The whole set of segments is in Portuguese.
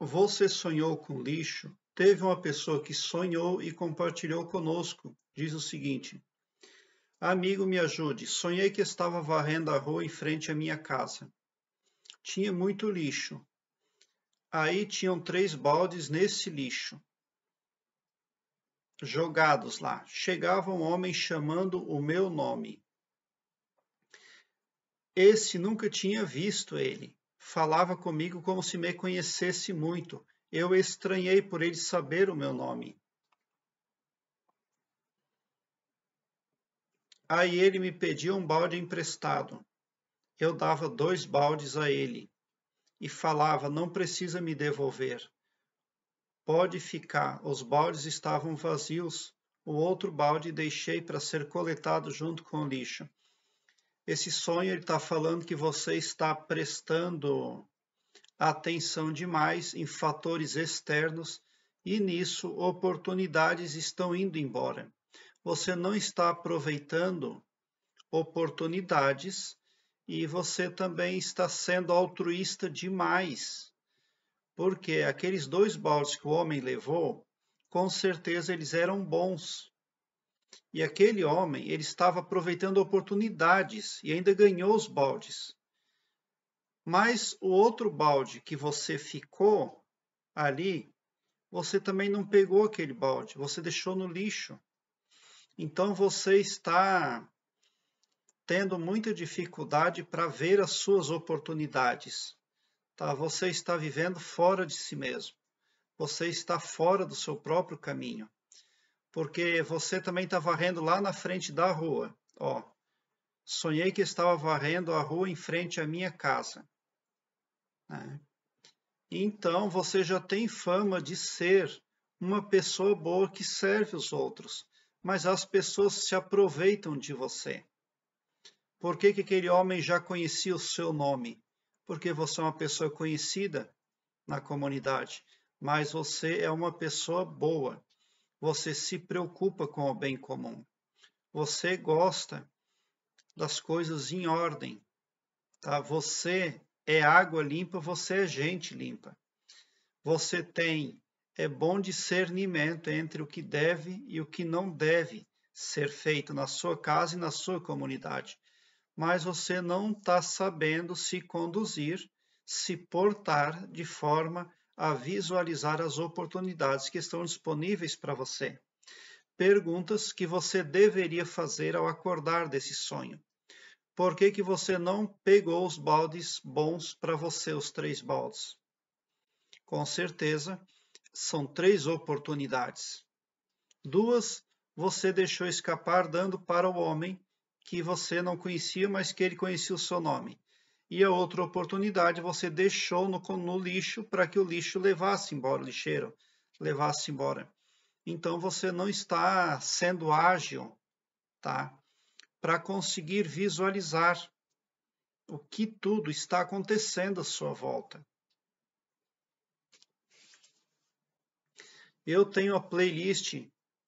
Você sonhou com lixo? Teve uma pessoa que sonhou e compartilhou conosco. Diz o seguinte: Amigo, me ajude. Sonhei que estava varrendo a rua em frente à minha casa. Tinha muito lixo. Aí tinham três baldes nesse lixo jogados lá. Chegava um homem chamando o meu nome. Esse nunca tinha visto ele falava comigo como se me conhecesse muito. Eu estranhei por ele saber o meu nome. Aí ele me pediu um balde emprestado. Eu dava dois baldes a ele e falava: Não precisa me devolver. Pode ficar. Os baldes estavam vazios. O outro balde deixei para ser coletado junto com o lixo. Esse sonho está falando que você está prestando atenção demais em fatores externos e nisso oportunidades estão indo embora. Você não está aproveitando oportunidades e você também está sendo altruísta demais. Porque aqueles dois baldes que o homem levou, com certeza eles eram bons. E aquele homem, ele estava aproveitando oportunidades e ainda ganhou os baldes. Mas o outro balde que você ficou ali, você também não pegou aquele balde, você deixou no lixo. Então você está tendo muita dificuldade para ver as suas oportunidades. Tá? Você está vivendo fora de si mesmo. Você está fora do seu próprio caminho porque você também está varrendo lá na frente da rua. Ó, sonhei que estava varrendo a rua em frente à minha casa. Né? Então você já tem fama de ser uma pessoa boa que serve os outros, mas as pessoas se aproveitam de você. Por que, que aquele homem já conhecia o seu nome? Porque você é uma pessoa conhecida na comunidade, mas você é uma pessoa boa você se preocupa com o bem comum, você gosta das coisas em ordem, tá? Você é água limpa, você é gente limpa. Você tem é bom discernimento entre o que deve e o que não deve ser feito na sua casa e na sua comunidade. Mas você não está sabendo se conduzir, se portar de forma a visualizar as oportunidades que estão disponíveis para você. Perguntas que você deveria fazer ao acordar desse sonho. Por que, que você não pegou os baldes bons para você, os três baldes? Com certeza, são três oportunidades. Duas você deixou escapar, dando para o homem que você não conhecia, mas que ele conhecia o seu nome e a outra oportunidade você deixou no, no lixo para que o lixo levasse embora, o lixeiro levasse embora. Então você não está sendo ágil, tá? Para conseguir visualizar o que tudo está acontecendo à sua volta. Eu tenho a playlist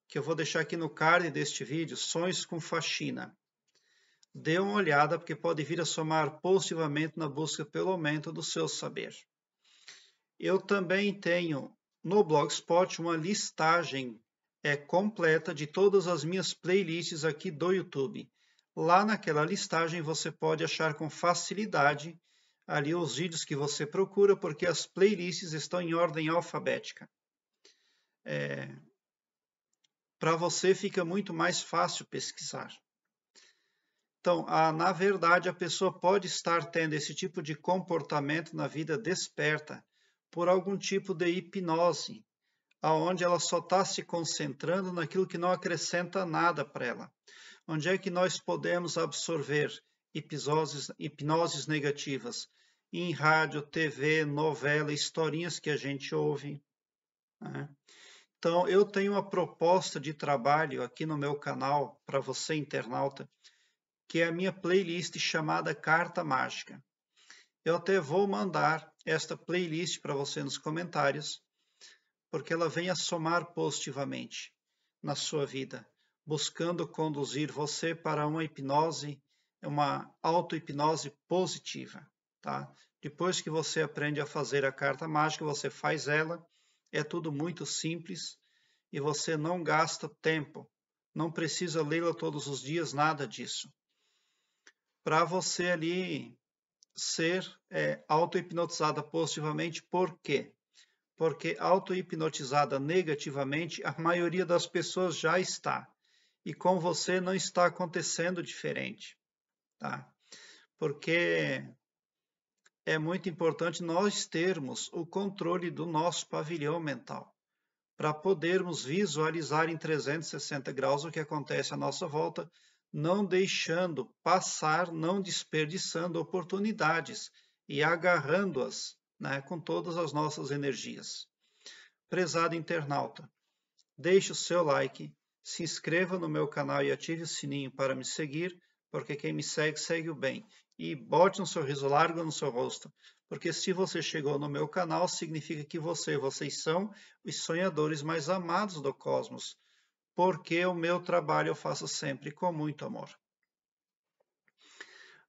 que eu vou deixar aqui no card deste vídeo, Sonhos com Faxina dê uma olhada, porque pode vir a somar positivamente na busca pelo aumento do seu saber. Eu também tenho no Blogspot uma listagem é, completa de todas as minhas playlists aqui do YouTube. Lá naquela listagem você pode achar com facilidade ali os vídeos que você procura, porque as playlists estão em ordem alfabética. É... Para você fica muito mais fácil pesquisar. Então, a, na verdade, a pessoa pode estar tendo esse tipo de comportamento na vida desperta por algum tipo de hipnose, aonde ela só está se concentrando naquilo que não acrescenta nada para ela. Onde é que nós podemos absorver hipnoses, hipnoses negativas? Em rádio, TV, novela, historinhas que a gente ouve. Né? Então, eu tenho uma proposta de trabalho aqui no meu canal para você, internauta, que é a minha playlist chamada Carta Mágica. Eu até vou mandar esta playlist para você nos comentários, porque ela vem a somar positivamente na sua vida, buscando conduzir você para uma hipnose, uma auto-hipnose positiva, tá? Depois que você aprende a fazer a carta mágica, você faz ela, é tudo muito simples e você não gasta tempo, não precisa lê-la todos os dias, nada disso para você ali ser é, auto-hipnotizada positivamente. Por quê? Porque auto-hipnotizada negativamente, a maioria das pessoas já está. E com você não está acontecendo diferente. Tá? Porque é muito importante nós termos o controle do nosso pavilhão mental para podermos visualizar em 360 graus o que acontece à nossa volta, não deixando passar, não desperdiçando oportunidades e agarrando-as né, com todas as nossas energias. Prezado internauta, deixe o seu like, se inscreva no meu canal e ative o sininho para me seguir, porque quem me segue, segue o bem. E bote um sorriso largo no seu rosto, porque se você chegou no meu canal, significa que você, vocês são os sonhadores mais amados do cosmos porque o meu trabalho eu faço sempre com muito amor.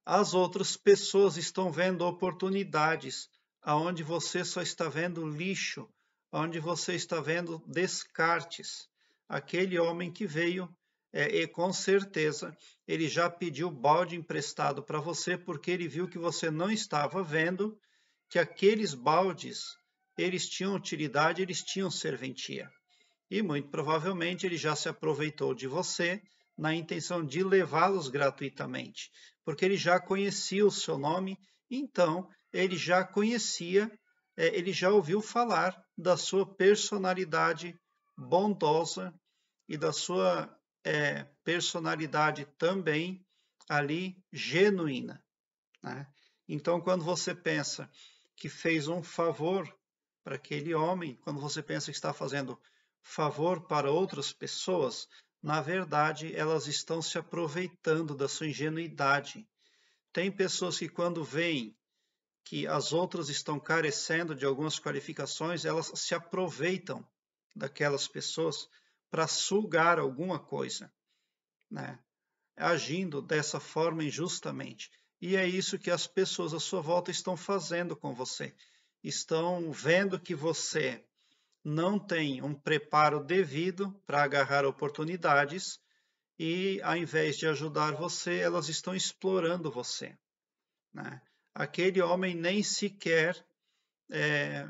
As outras pessoas estão vendo oportunidades aonde você só está vendo lixo, onde você está vendo descartes. Aquele homem que veio é, e com certeza ele já pediu balde emprestado para você porque ele viu que você não estava vendo que aqueles baldes eles tinham utilidade, eles tinham serventia e muito provavelmente ele já se aproveitou de você na intenção de levá-los gratuitamente, porque ele já conhecia o seu nome, então ele já conhecia, é, ele já ouviu falar da sua personalidade bondosa e da sua é, personalidade também ali genuína. Né? Então, quando você pensa que fez um favor para aquele homem, quando você pensa que está fazendo favor para outras pessoas, na verdade, elas estão se aproveitando da sua ingenuidade. Tem pessoas que, quando veem que as outras estão carecendo de algumas qualificações, elas se aproveitam daquelas pessoas para sugar alguma coisa, né? agindo dessa forma injustamente. E é isso que as pessoas à sua volta estão fazendo com você. Estão vendo que você não tem um preparo devido para agarrar oportunidades e, ao invés de ajudar você, elas estão explorando você. Né? Aquele homem nem sequer é,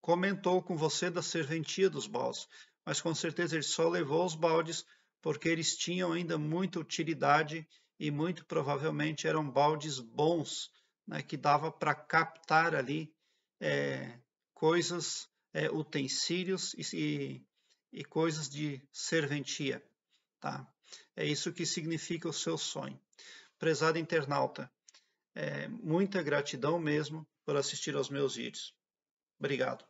comentou com você da serventia dos baldes, mas com certeza ele só levou os baldes porque eles tinham ainda muita utilidade e muito provavelmente eram baldes bons, né, que dava para captar ali é, coisas é, utensílios e, e, coisas de serventia. Tá? É isso que significa o seu sonho. Prezado internauta, é, muita gratidão mesmo por assistir aos meus vídeos. Obrigado.